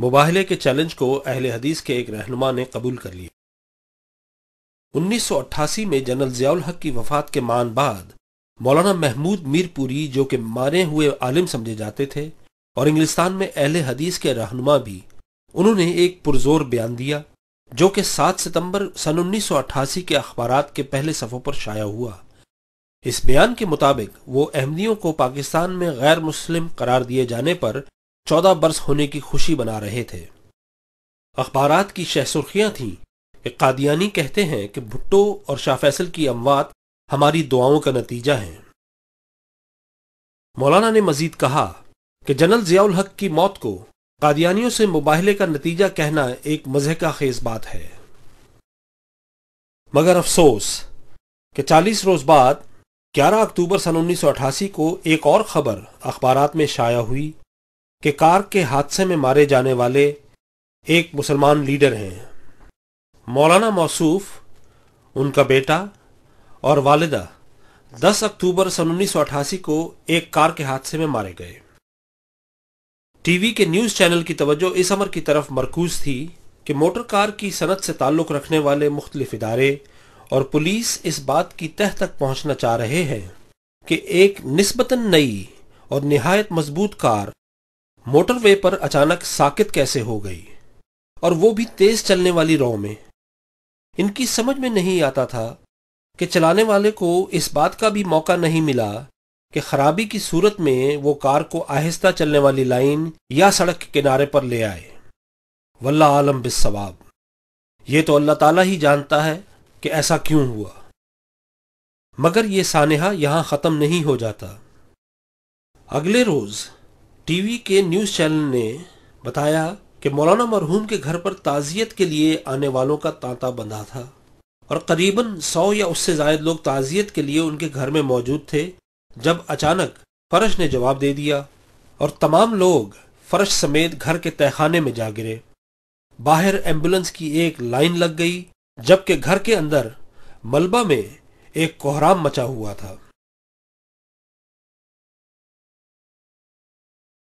मुबाहले के चैलेंज को अहल हदीस के एक रहनुमा ने कबूल कर लिया 1988 में जनरल जियाउल हक की वफात के मान बाद मौलाना महमूद मीरपुरी जो कि मारे हुए आलिम समझे जाते थे और इंग्लिस्तान में अहल हदीस के रहनुमा भी उन्होंने एक पुरजोर बयान दिया जो कि 7 सितंबर सन 1988 के अखबार के पहले सफ़ों पर शाया हुआ इस बयान के मुताबिक वो अहमदियों को पाकिस्तान में गैर मुस्लिम करार दिए जाने पर चौदह बरस होने की खुशी बना रहे थे अखबार की शह सुर्खियां थीं कि कादियानी कहते हैं कि भुट्टो और शाह फैसल की अमवात हमारी दुआओं का नतीजा है मौलाना ने मजीद कहा कि जनरल जियाउल हक की मौत को कादियानियों से मुबाहले का नतीजा कहना एक मजह का खेज बात है मगर अफसोस कि 40 रोज बाद 11 अक्टूबर सन 1988 को एक और खबर अखबार में शाया हुई कि कार के हादसे में मारे जाने वाले एक मुसलमान लीडर हैं मौलाना मौसूफ उनका बेटा और वालिदा 10 अक्टूबर सन उन्नीस को एक कार के हादसे में मारे गए टीवी के न्यूज चैनल की तवज्जो इस अमर की तरफ मरकूज थी कि मोटर कार की सनत से ताल्लुक़ रखने वाले मुख्तलिफ इदारे और पुलिस इस बात की तह तक पहुंचना चाह रहे हैं कि एक नस्बता नई और नहायत मजबूत कार मोटरवे पर अचानक साकित कैसे हो गई और वो भी तेज चलने वाली रॉ में इनकी समझ में नहीं आता था कि चलाने वाले को इस बात का भी मौका नहीं मिला कि खराबी की सूरत में वो कार को आहिस्ता चलने वाली लाइन या सड़क के किनारे पर ले आए वल्ला आलम बिसवाब ये तो अल्लाह ताला ही जानता है कि ऐसा क्यों हुआ मगर ये सानहा यहां खत्म नहीं हो जाता अगले रोज टीवी के न्यूज़ चैनल ने बताया कि मौलाना मरहूम के घर पर ताज़ियत के लिए आने वालों का तांता बंधा था और करीबन सौ या उससे जायद लोग ताज़ियत के लिए उनके घर में मौजूद थे जब अचानक फरश ने जवाब दे दिया और तमाम लोग फरश समेत घर के तहखाने में जा गिरे बाहर एम्बुलेंस की एक लाइन लग गई जबकि घर के अंदर मलबा में एक कोहराम मचा हुआ था